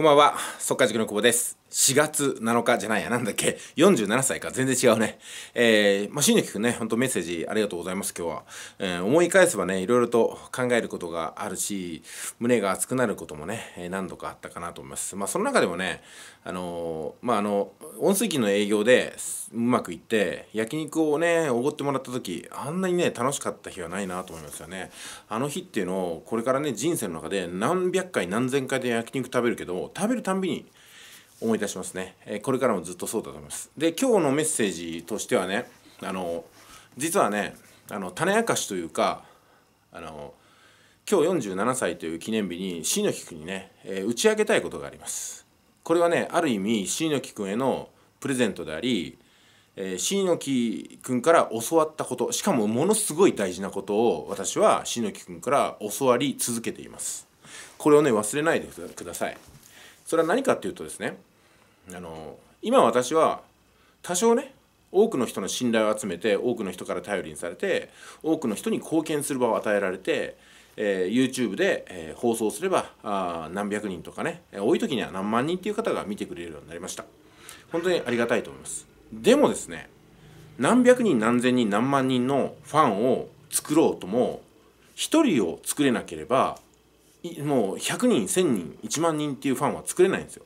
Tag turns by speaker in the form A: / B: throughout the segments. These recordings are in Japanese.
A: こんばんは、速稼塾の久保です。4月7日じゃないや、なんだっけ、47歳か、全然違うね。えー、まあ、新きくんね、ほんとメッセージありがとうございます、今日は。えー、思い返せばね、いろいろと考えることがあるし、胸が熱くなることもね、えー、何度かあったかなと思います。まあ、その中でもね、あのー、まあ、あの、温水器の営業でうまくいって、焼肉をね、おごってもらった時、あんなにね、楽しかった日はないなと思いますよね。あの日っていうのを、これからね、人生の中で何百回何千回で焼肉食べるけど、食べるたんびに、思い出しますね、えこれからもずっとそうだと思いますで今日のメッセージとしてはねあの実はねあの種明かしというかあの今日47歳という記念日に椎野木君にね、えー、打ち上げたいことがありますこれはねある意味椎野木君へのプレゼントであり、えー、椎野木君から教わったことしかもものすごい大事なことを私は椎野木君から教わり続けていますこれをね忘れないでくださいそれは何かっていうとですねあの今私は多少ね多くの人の信頼を集めて多くの人から頼りにされて多くの人に貢献する場を与えられて、えー、YouTube で、えー、放送すればあ何百人とかね多い時には何万人っていう方が見てくれるようになりました本当にありがたいと思いますでもですね何百人何千人何万人のファンを作ろうとも1人を作れなければもう100人1000人1万人っていうファンは作れないんですよ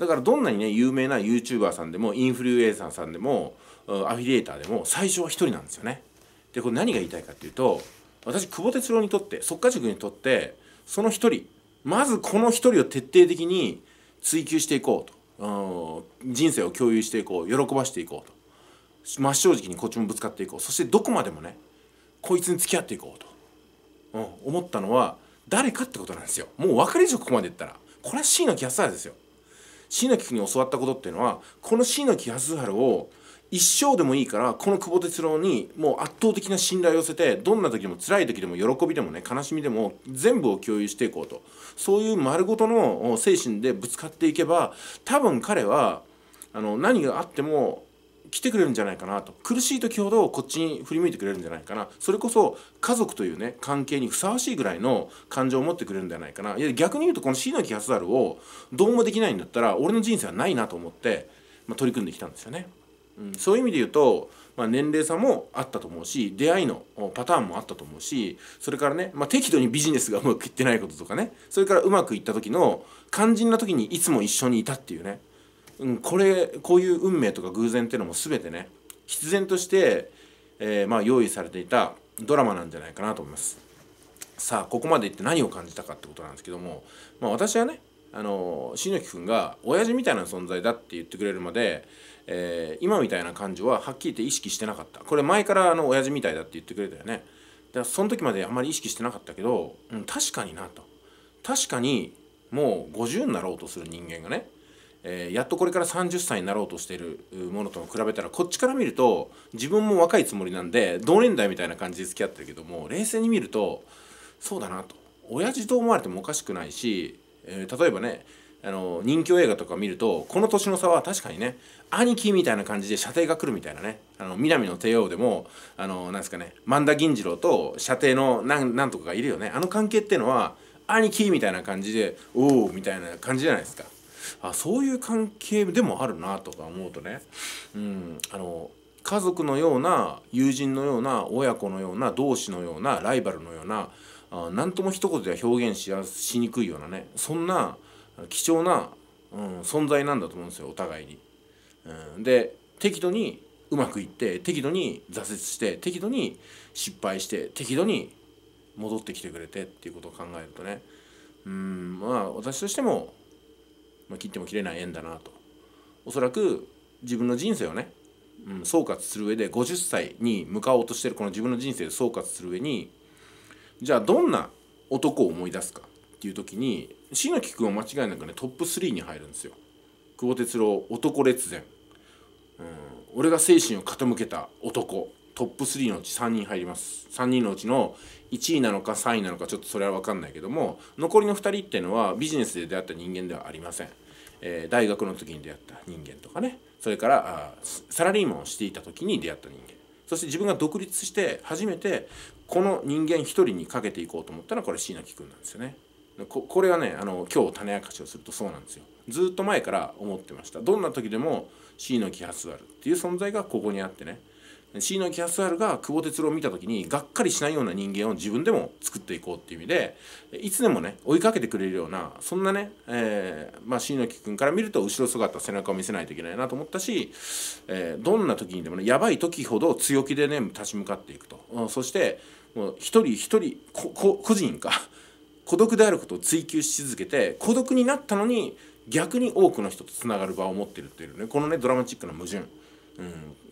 A: だからどんなにね有名な YouTuber さんでもインフルエンサーさんでもアフィリエイターでも最初は1人なんですよね。でこれ何が言いたいかっていうと私久保哲郎にとって即家塾にとってその1人まずこの1人を徹底的に追求していこうと、うん、人生を共有していこう喜ばしていこうと真っ正直にこっちもぶつかっていこうそしてどこまでもねこいつに付き合っていこうと、うん、思ったのは誰かってことなんですよもう分かりでしょここまでいったらこれは C のキャスターですよ椎名君に教わったことっていうのはこの椎名康晴を一生でもいいからこの久保哲郎にもう圧倒的な信頼を寄せてどんな時でも辛い時でも喜びでもね悲しみでも全部を共有していこうとそういう丸ごとの精神でぶつかっていけば多分彼はあの何があっても来てくれるんじゃないかなと苦しい時ほどこっちに振り向いてくれるんじゃないかなそれこそ家族というね関係にふさわしいぐらいの感情を持ってくれるんじゃないかないや逆に言うとこの椎名木安るをどうもできないんだったら俺の人生はないなと思って、まあ、取り組んできたんですよね。うん、そういう意味で言うと、まあ、年齢差もあったと思うし出会いのパターンもあったと思うしそれからね、まあ、適度にビジネスがうまくいってないこととかねそれからうまくいった時の肝心な時にいつも一緒にいたっていうねうん、これこういう運命とか偶然っていうのも全てね必然として、えー、まあ、用意されていたドラマなんじゃないかなと思います。さあここまで行って何を感じたかってことなんですけども、まあ、私はねあの新垣君が親父みたいな存在だって言ってくれるまで、えー、今みたいな感情ははっきり言って意識してなかったこれ前からあの親父みたいだって言ってくれたよねだからその時まであんまり意識してなかったけど、うん、確かになと確かにもう50になろうとする人間がねえー、やっとこれから30歳になろうとしているものと比べたらこっちから見ると自分も若いつもりなんで同年代みたいな感じで付き合ってるけども冷静に見るとそうだなと親父と思われてもおかしくないし、えー、例えばねあの人気映画とか見るとこの年の差は確かにね兄貴みたいな感じで射程が来るみたいなねあの南の帝王でもあのなんですかね万田銀次郎と射程のなんなんとかがいるよねあの関係っていうのは兄貴みたいな感じでおおみたいな感じじゃないですか。あそういう関係でもあるなとか思うとね、うん、あの家族のような友人のような親子のような同志のようなライバルのようなあ何とも一言では表現しやしにくいようなねそんな貴重な、うん、存在なんだと思うんですよお互いに。うん、で適度にうまくいって適度に挫折して適度に失敗して適度に戻ってきてくれてっていうことを考えるとねうんまあ私としてもまあ、切っても切れない縁だなとおそらく自分の人生をね、うん、総括する上で50歳に向かおうとしてるこの自分の人生を総括する上にじゃあどんな男を思い出すかっていう時に篠木君は間違いなくねトップ3に入るんですよ久保哲郎男列伝、うん、俺が精神を傾けた男トップ3のうち3人入ります3人のうちの1位なのか3位なのかちょっとそれは分かんないけども残りの2人っていうのはビジネスで出会った人間ではありません、えー、大学の時に出会った人間とかねそれからあサラリーマンをしていた時に出会った人間そして自分が独立して初めてこの人間一人にかけていこうと思ったのはこれ椎名木君なんですよねここれはねあの今日種明かしをするとそうなんですよずっと前から思ってましたどんな時でも椎名木発スワっていう存在がここにあってね椎名キャスルが久保哲郎を見た時にがっかりしないような人間を自分でも作っていこうっていう意味でいつでもね追いかけてくれるようなそんなね、えー、まあ、椎名君から見ると後ろ姿背中を見せないといけないなと思ったし、えー、どんな時にでもねやばい時ほど強気でね立ち向かっていくとそしてもう一人一人個人か孤独であることを追求し続けて孤独になったのに逆に多くの人とつながる場を持ってるっていうねこのねドラマチックな矛盾、うん、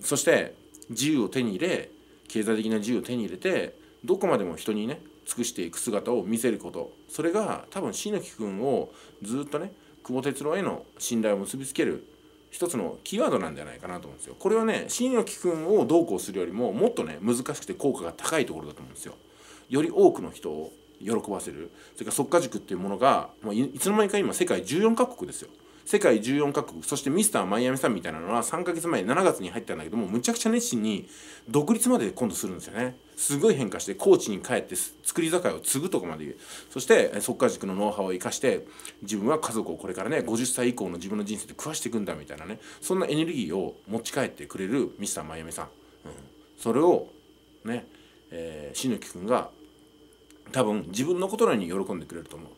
A: そして自由を手に入れ経済的な自由を手に入れてどこまでも人にね尽くしていく姿を見せることそれが多分椎木君をずっとね久保哲郎への信頼を結びつける一つのキーワードなんじゃないかなと思うんですよ。これはね椎木君をどうこうするよりももっとね難しくて効果が高いところだと思うんですよ。より多くの人を喜ばせるそれから即家塾っていうものがもういつの間にか今世界14カ国ですよ。世界14カ国そしてミスターマイアミさんみたいなのは3ヶ月前7月に入ったんだけどもむちゃくちゃ熱心に独立まで今度するんですよねすごい変化して高知に帰って作り酒屋を継ぐとこまで言うそして即家塾のノウハウを生かして自分は家族をこれからね50歳以降の自分の人生で食わしていくんだみたいなねそんなエネルギーを持ち帰ってくれるミスターマイアミさん、うん、それをねえー、篠木君が多分自分のことなのに喜んでくれると思う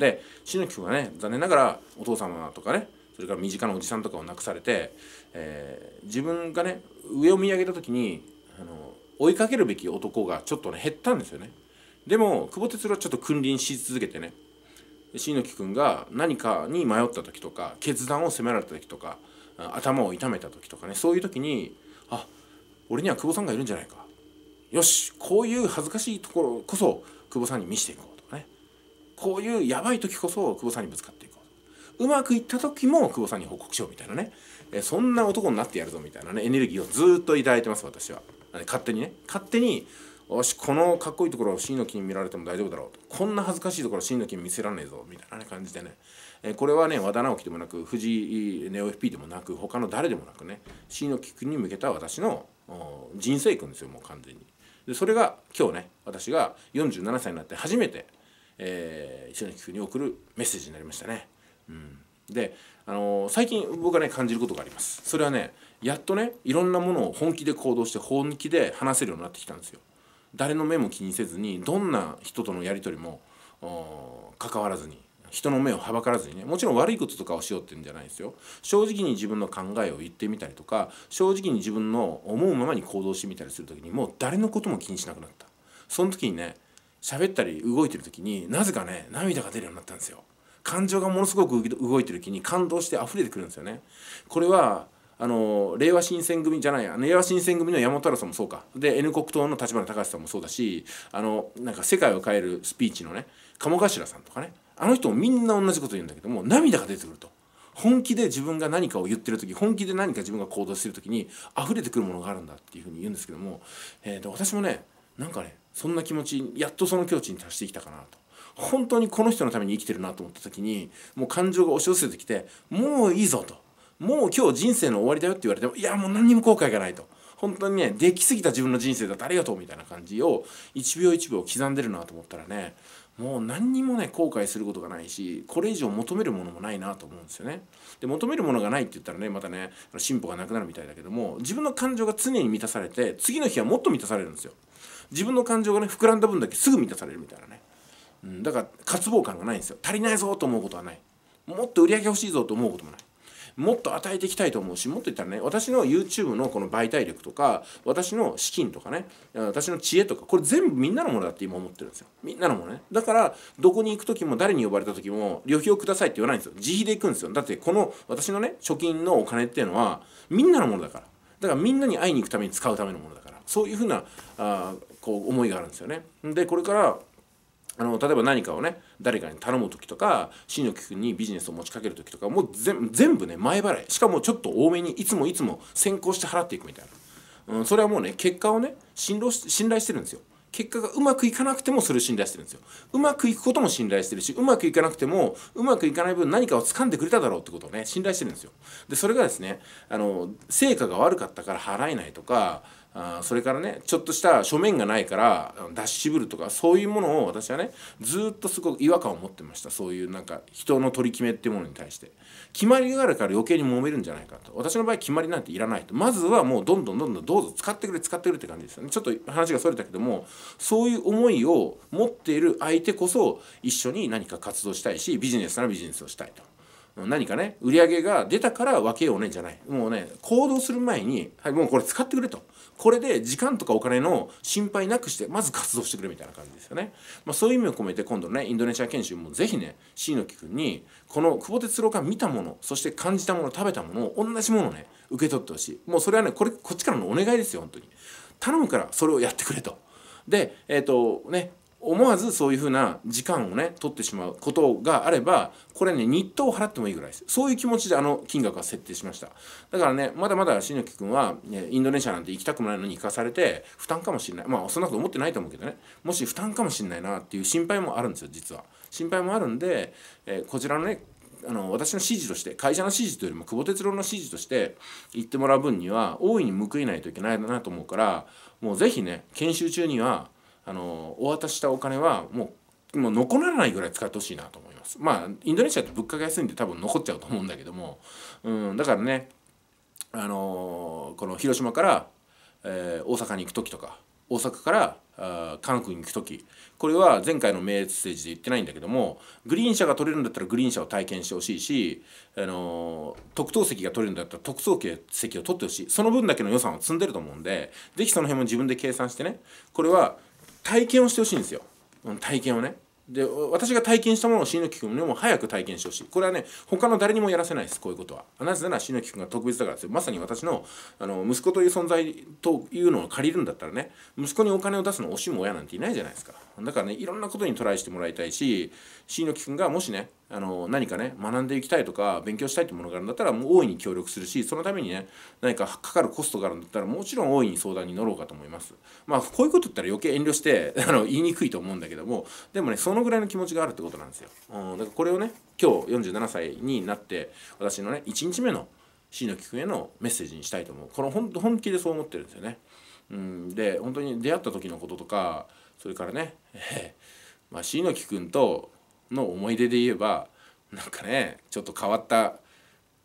A: で篠木君はね残念ながらお父様とかねそれから身近なおじさんとかを亡くされて、えー、自分がね上を見上げた時にあの追いかけるべき男がちょっとね減ったんですよね。でも久保哲郎はちょっと君臨し続けてね椎木君が何かに迷った時とか決断を責められた時とか頭を痛めた時とかねそういう時にあ俺には久保さんがいるんじゃないかよしこういう恥ずかしいところこそ久保さんに見せていここういうやばい時こそ久保さんにぶつかっていこううまくいった時も久保さんに報告しようみたいなね、えそんな男になってやるぞみたいなねエネルギーをずっと頂いてます私は勝手にね勝手によしこのかっこいいところを真の木に見られても大丈夫だろうとこんな恥ずかしいところ真の木に見せらんねえぞみたいな感じでね、えこれはね和田直樹でもなく藤井ネオ FP でもなく他の誰でもなくね真の木君に向けた私の人生君ですよもう完全にでそれが今日ね私が47歳になって初めてえー、一に聞くに送るメッセージになりましたね。うん、で、あのー、最近僕はね感じることがあります。それはねやっとねいろんなものを本気で行動して本気で話せるようになってきたんですよ。誰の目も気にせずにどんな人とのやり取りも関わらずに人の目をはばからずにねもちろん悪いこととかをしようってんじゃないですよ正直に自分の考えを言ってみたりとか正直に自分の思うままに行動してみたりする時にもう誰のことも気にしなくなったその時にね喋ったり動いてる時になぜかね涙が出るようになったんですよ感情がものすごく動いてる時に感動して溢れてくるんですよねこれはあの令和新選組じゃない令和新選組の山本太郎さんもそうかで N 国党の立花隆さんもそうだしあのなんか世界を変えるスピーチのね鴨頭さんとかねあの人もみんな同じこと言うんだけども涙が出てくると本気で自分が何かを言ってる時本気で何か自分が行動してる時に溢れてくるものがあるんだっていうふうに言うんですけども、えーと私もねなんかねそんな気持ちやっとその境地に達してきたかなと本当にこの人のために生きてるなと思った時にもう感情が押し寄せてきてもういいぞともう今日人生の終わりだよって言われてもいやもう何にも後悔がないと本当にねできすぎた自分の人生だってありがとうみたいな感じを1秒1秒刻んでるなと思ったらねもう何にもね後悔することがないしこれ以上求めるものもないなと思うんですよね。で求めるものがないって言ったらねまたね進歩がなくなるみたいだけども自分の感情が常に満たされて次の日はもっと満たされるんですよ。自分の感情がね膨らんだ分だけすぐ満たされるみたいなね、うん、だから渇望感がないんですよ足りないぞと思うことはないもっと売り上げ欲しいぞと思うこともないもっと与えていきたいと思うしもっと言ったらね私の YouTube のこの媒体力とか私の資金とかね私の知恵とかこれ全部みんなのものだって今思ってるんですよみんなのものねだからどこに行く時も誰に呼ばれた時も旅費をくださいって言わないんですよ自費で行くんですよだってこの私のね貯金のお金っていうのはみんなのものだからだからみんなに会いに行くために使うためのものだからそういうふうなあこう思いがあるんですよね。でこれからあの例えば何かをね誰かに頼む時とか信用君にビジネスを持ちかける時とかもう全部ね前払いしかもちょっと多めにいつもいつも先行して払っていくみたいな、うん、それはもうね結果をね信頼信頼してるんですよ。結果がうまくいかなくてもそれを信頼してるんですよ。うまくいくことも信頼してるし、うまくいかなくても、うまくいかない分何かを掴んでくれただろうってことをね、信頼してるんですよ。で、それがですね、あの、成果が悪かったから払えないとか、あそれからねちょっとした書面がないからダッシブルとかそういうものを私はねずっとすごく違和感を持ってましたそういうなんか人の取り決めっていうものに対して決まりがあるから余計に揉めるんじゃないかと私の場合決まりなんていらないとまずはもうどんどんどんどんどうぞ使ってくれ使ってくれって感じですよねちょっと話がそれたけどもそういう思いを持っている相手こそ一緒に何か活動したいしビジネスならビジネスをしたいと。何かね売り上げが出たから分けようねじゃないもうね行動する前に、はい、もうこれ使ってくれとこれで時間とかお金の心配なくしてまず活動してくれみたいな感じですよね、まあ、そういう意味を込めて今度ねインドネシア研修も是非ね椎野木君にこの久保哲郎が見たものそして感じたもの食べたものを同じものをね受け取ってほしいもうそれはねこれこっちからのお願いですよ本当に頼むからそれをやってくれと。で、えーとね、思わずそういうふうな時間をね取ってしまうことがあればこれね日当を払ってもいいぐらいですそういう気持ちであの金額は設定しましただからねまだまだ新垣君は、ね、インドネシアなんて行きたくもないのに行かされて負担かもしれないまあそんなこと思ってないと思うけどねもし負担かもしれないなっていう心配もあるんですよ実は心配もあるんで、えー、こちらのねあの私の指示として会社の指示というよりも久保哲郎の指示として言ってもらう分には大いに報いないといけないなと思うからもうぜひね研修中にはあのお渡ししたお金はもうもう残らないぐらい使ってほしいなと思いますまあインドネシアって物価が安いんで多分残っちゃうと思うんだけども、うん、だからねあのこの広島から、えー、大阪に行く時とか大阪からあ韓国に行く時これは前回のメッセージで言ってないんだけどもグリーン車が取れるんだったらグリーン車を体験してほしいし、あの特等席が取れるんだったら特等席を取ってほしいその分だけの予算を積んでると思うんで是非その辺も自分で計算してねこれは体験をしてほしいんですよ体験をねで私が体験したものを椎木君にも早く体験してほしいこれはね他の誰にもやらせないですこういうことはなぜなら椎木君が特別だからですよまさに私のあの息子という存在というのを借りるんだったらね息子にお金を出すのを惜しむ親なんていないじゃないですかだからねいろんなことにトライしてもらいたいし椎野木君がもしねあの何かね学んでいきたいとか勉強したいってものがあるんだったらもう大いに協力するしそのためにね何かかかるコストがあるんだったらもちろん大いに相談に乗ろうかと思いますまあこういうこと言ったら余計遠慮して あの言いにくいと思うんだけどもでもねそのぐらいの気持ちがあるってことなんですよ、うん、だからこれをね今日47歳になって私のね1日目の椎野木君へのメッセージにしたいと思うこの本気でそう思ってるんですよねうん、で本当に出会った時のこととかそれからね、えー、まあ椎野木君との思い出で言えばなんかねちょっと変わった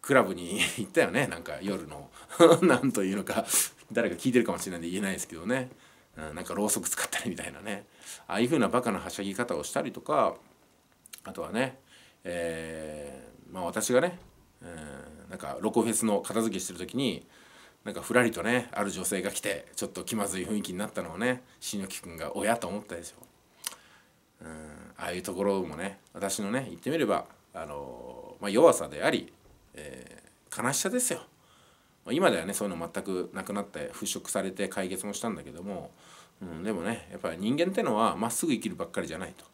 A: クラブに行ったよね なんか夜の なんというのか誰か聞いてるかもしれないんで言えないですけどね、うん、なんかろうそく使ったりみたいなねああいう風なバカなはしゃぎ方をしたりとかあとはね、えー、まあ私がね、うん、なんかロコフェスの片付けしてる時になんかふらりとねある女性が来てちょっと気まずい雰囲気になったのをね篠木んが親と思ったでしょうんああいうところもね私のね言ってみればあのー、まあ、弱さであり、えー、悲しさですよ今ではねそういうの全くなくなって払拭されて解決もしたんだけども、うん、でもねやっぱり人間ってのはまっすぐ生きるばっかりじゃないと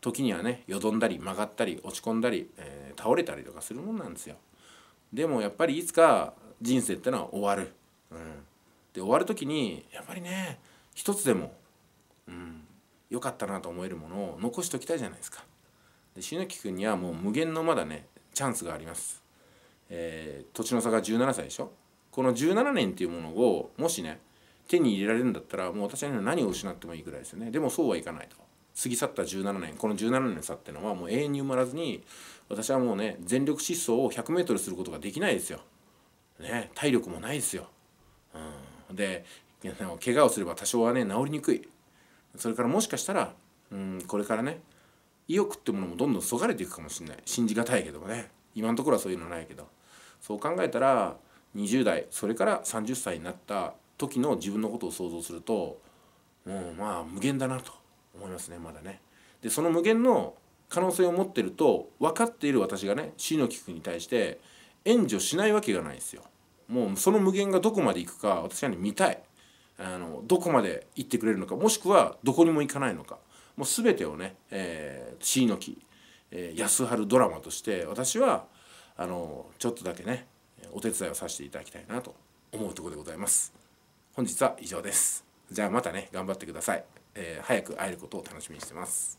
A: 時にはねよどんだり曲がったり落ち込んだり、えー、倒れたりとかするもんなんですよでもやっぱりいつか人生ってのは終わる、うん、で終わる時にやっぱりね一つでも、うん、良かったなと思えるものを残しておきたいじゃないですかで篠木君にはもう無限のまだねチャンスがあります、えー、土地の差が17歳でしょこの17年っていうものをもしね手に入れられるんだったらもう私は何を失ってもいいぐらいですよねでもそうはいかないと過ぎ去った17年この17年差っていうのはもう永遠に埋まらずに私はもうね全力疾走を 100m することができないですよね、体力もないですよ。うん、で怪我をすれば多少はね治りにくいそれからもしかしたら、うん、これからね意欲ってものもどんどんそがれていくかもしれない信じがたいけどもね今のところはそういうのないけどそう考えたら20代それから30歳になった時の自分のことを想像すると、うまあ無限だなと思いますねまだね。でその無限の可能性を持ってると分かっている私がね死の危機に対して援助しないわけがないですよもうその無限がどこまで行くか私はね見たいあのどこまで行ってくれるのかもしくはどこにも行かないのかもう全てをね椎、えー、の木、えー、安春ドラマとして私はあのちょっとだけねお手伝いをさせていただきたいなと思うところでございます本日は以上ですじゃあまたね頑張ってください、えー、早く会えることを楽しみにしてます